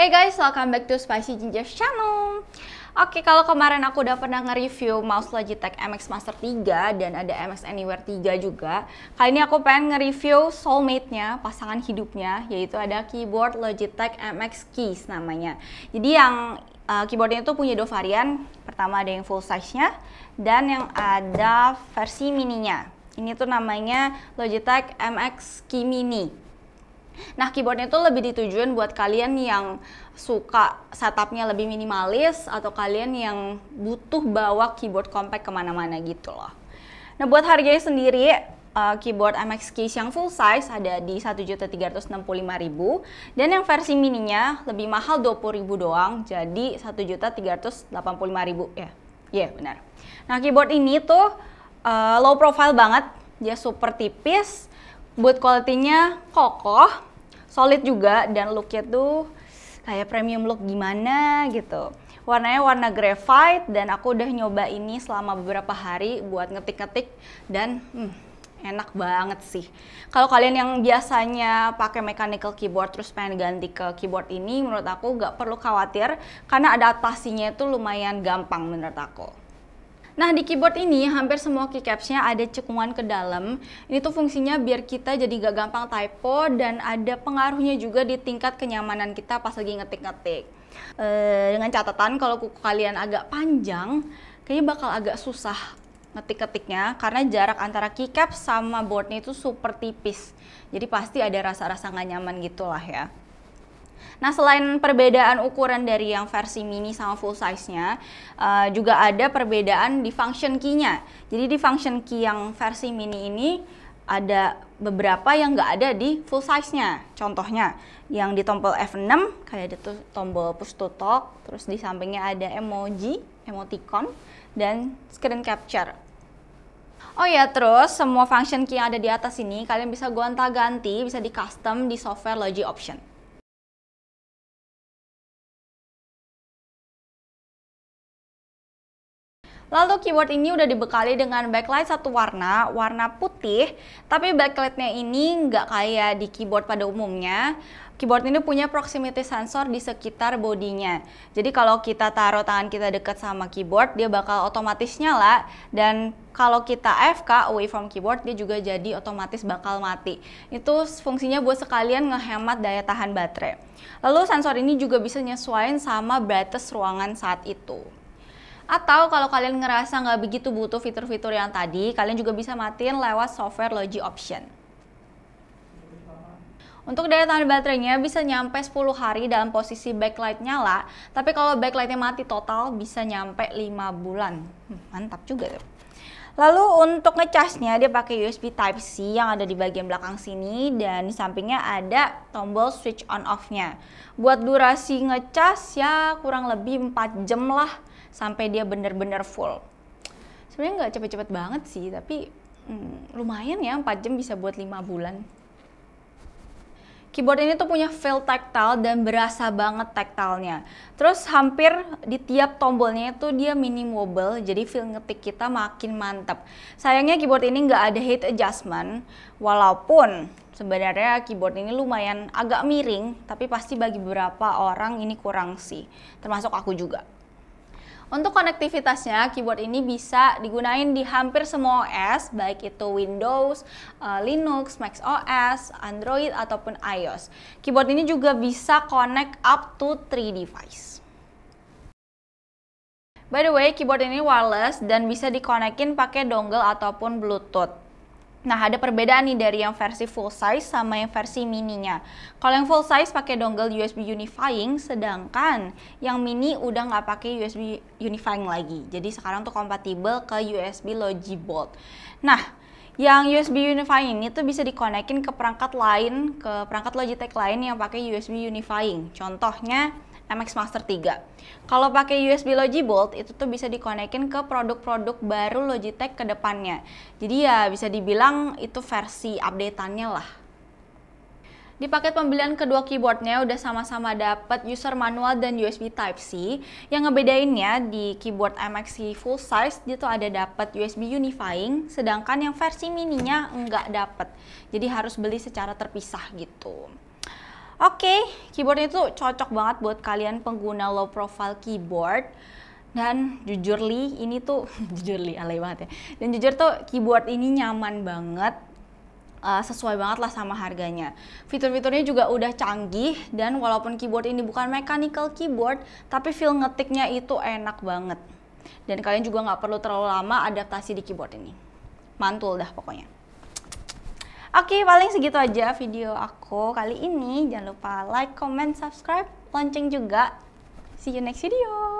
Hey guys, welcome back to Spicy Ginger Channel. Oke, okay, kalau kemarin aku udah pernah nge-review mouse Logitech MX Master 3 dan ada MX Anywhere 3 juga. Kali ini aku pengen nge-review soulmate-nya, pasangan hidupnya, yaitu ada keyboard Logitech MX Keys namanya. Jadi yang uh, keyboardnya itu punya dua varian. Pertama ada yang full size-nya dan yang ada versi mininya. Ini tuh namanya Logitech MX Key Mini. Nah, keyboardnya itu lebih ditujuin buat kalian yang suka setupnya lebih minimalis atau kalian yang butuh bawa keyboard compact kemana-mana gitu loh. Nah, buat harganya sendiri, uh, keyboard MX Keys yang full size ada di 1.365.000 dan yang versi mininya lebih mahal 20.000 doang jadi 1.385.000 ya. Yeah. Iya yeah, benar. Nah, keyboard ini tuh uh, low profile banget, dia super tipis, buat quality-nya kokoh solid juga dan looknya tuh kayak premium look gimana gitu warnanya warna graphite dan aku udah nyoba ini selama beberapa hari buat ngetik-ngetik dan hmm, enak banget sih. Kalau kalian yang biasanya pakai mechanical keyboard terus pengen ganti ke keyboard ini, menurut aku nggak perlu khawatir karena adaptasinya itu lumayan gampang menurut aku. Nah di keyboard ini hampir semua keycapsnya ada cekungan ke dalam. Ini tuh fungsinya biar kita jadi gak gampang typo dan ada pengaruhnya juga di tingkat kenyamanan kita pas lagi ngetik-ngetik. E, dengan catatan kalau kuku kalian agak panjang, kayaknya bakal agak susah ngetik ngetiknya karena jarak antara keycaps sama boardnya itu super tipis. Jadi pasti ada rasa-rasa nggak nyaman gitulah ya. Nah, selain perbedaan ukuran dari yang versi mini sama full size-nya, uh, juga ada perbedaan di function key-nya. Jadi di function key yang versi mini ini ada beberapa yang nggak ada di full size-nya. Contohnya, yang di tombol F6 kayak ada tombol push to talk, terus di sampingnya ada emoji, emoticon, dan screen capture. Oh ya, terus semua function key yang ada di atas ini kalian bisa gonta-ganti, bisa di custom di software Logi Option. Lalu keyboard ini udah dibekali dengan backlight satu warna, warna putih, tapi backlightnya ini nggak kayak di keyboard pada umumnya. Keyboard ini punya proximity sensor di sekitar bodinya. Jadi kalau kita taruh tangan kita dekat sama keyboard, dia bakal otomatis nyala dan kalau kita fk away from keyboard dia juga jadi otomatis bakal mati. Itu fungsinya buat sekalian ngehemat daya tahan baterai. Lalu sensor ini juga bisa nyesuaiin sama brightness ruangan saat itu. Atau kalau kalian ngerasa nggak begitu butuh fitur-fitur yang tadi, kalian juga bisa matiin lewat software Logi Option. Untuk daya tahan baterainya bisa nyampe 10 hari dalam posisi backlight nyala, tapi kalau backlightnya mati total bisa nyampe 5 bulan. Hmm, mantap juga tuh. Lalu untuk ngecasnya dia pakai USB Type-C yang ada di bagian belakang sini dan di sampingnya ada tombol switch on off-nya. Buat durasi ngecas ya kurang lebih 4 jam lah sampai dia bener-bener full sebenarnya nggak cepet-cepet banget sih tapi hmm, lumayan ya 4 jam bisa buat 5 bulan Keyboard ini tuh punya feel tactile dan berasa banget tactile-nya. Terus hampir di tiap tombolnya itu dia mini wobble, jadi feel ngetik kita makin mantap. Sayangnya keyboard ini nggak ada heat adjustment, walaupun sebenarnya keyboard ini lumayan agak miring, tapi pasti bagi beberapa orang ini kurang sih, termasuk aku juga. Untuk konektivitasnya, keyboard ini bisa digunain di hampir semua OS, baik itu Windows, eh, Linux, Mac OS, Android, ataupun iOS. Keyboard ini juga bisa connect up to 3 device. By the way, keyboard ini wireless dan bisa dikonekin pakai dongle ataupun Bluetooth. Nah, ada perbedaan nih dari yang versi full size sama yang versi mininya. Kalau yang full size pakai dongle USB unifying, sedangkan yang mini udah nggak pakai USB unifying lagi. Jadi sekarang tuh kompatibel ke USB Logibolt. Nah, yang USB unifying ini tuh bisa dikonekin ke perangkat lain, ke perangkat Logitech lain yang pakai USB unifying. Contohnya MX Master 3. Kalau pakai USB Bolt itu tuh bisa dikonekin ke produk-produk baru Logitech ke depannya. Jadi ya bisa dibilang itu versi updateannya lah. Di paket pembelian kedua keyboardnya udah sama-sama dapat user manual dan USB Type-C. Yang ngebedainnya di keyboard MX full size dia tuh ada dapat USB unifying, sedangkan yang versi mininya nggak dapat. Jadi harus beli secara terpisah gitu. Oke, okay, keyboard itu cocok banget buat kalian pengguna low profile keyboard. Dan jujur li, ini tuh jujur li alay banget ya. Dan jujur tuh keyboard ini nyaman banget uh, sesuai banget lah sama harganya. Fitur-fiturnya juga udah canggih dan walaupun keyboard ini bukan mechanical keyboard, tapi feel ngetiknya itu enak banget. Dan kalian juga nggak perlu terlalu lama adaptasi di keyboard ini. Mantul dah pokoknya. Oke, okay, paling segitu aja video aku kali ini. Jangan lupa like, comment, subscribe, lonceng juga. See you next video.